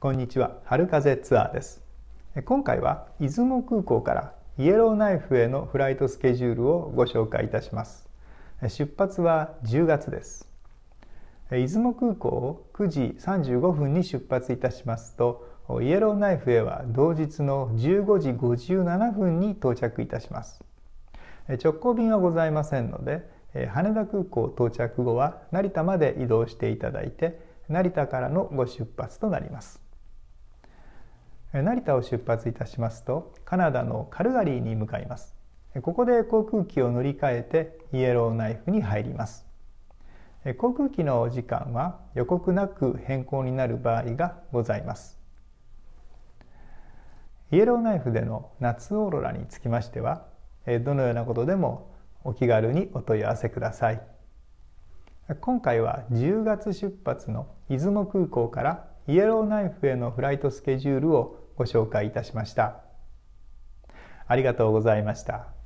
こんにちは春風ツアーです今回は出雲空港からイエローナイフへのフライトスケジュールをご紹介いたします出発は10月です出雲空港を9時35分に出発いたしますとイエローナイフへは同日の15時57分に到着いたします直行便はございませんので羽田空港到着後は成田まで移動していただいて成田からのご出発となります成田を出発いたしますとカナダのカルガリーに向かいますここで航空機を乗り換えてイエローナイフに入ります航空機の時間は予告なく変更になる場合がございますイエローナイフでの夏オーロラにつきましてはどのようなことでもお気軽にお問い合わせください。今回は10月出発の出雲空港からイエローナイフへのフライトスケジュールをご紹介いたしましたありがとうございました